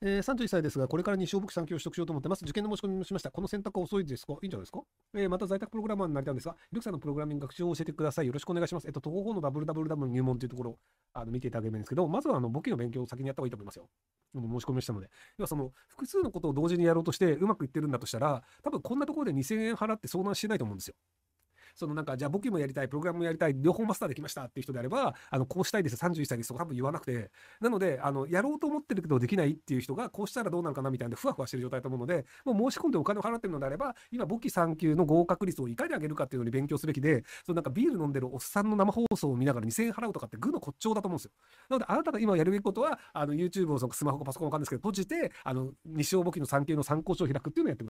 えー、31歳ですが、これから二小牧産級を取得しようと思ってます。受験の申し込みもしました。この選択は遅いですかいいんじゃないですかえー、また在宅プログラマーになりたいんですが、ゆくさんのプログラミング学習を教えてください。よろしくお願いします。えっと、東方の www 入門というところをあの見ていただければいいんですけど、まずはあの簿記の勉強を先にやった方がいいと思いますよ。申し込みをしたので。要はその、複数のことを同時にやろうとして、うまくいってるんだとしたら、多分こんなところで2000円払って相談してないと思うんですよ。そのなんか、じゃあ簿記もやりたい、プログラムもやりたい、両方マスターできましたっていう人であれば、あの、こうしたいです、31歳ですとか多分言わなくて、なので、あの、やろうと思ってるけどできないっていう人が、こうしたらどうなのかなみたいなふわふわしてる状態だと思うので、もう申し込んでお金を払ってるのであれば、今、簿記3級の合格率をいかに上げるかっていうのに勉強すべきで、そのなんかビール飲んでるおっさんの生放送を見ながら2000円払うとかって、具の骨頂だと思うんですよ。なので、あなたが今やるべきことは、あの、YouTube をそのスマホかパソコンわかんないですけど、閉じて、あの、西尾簿記の3級の参考書を開くっていうのをやってます。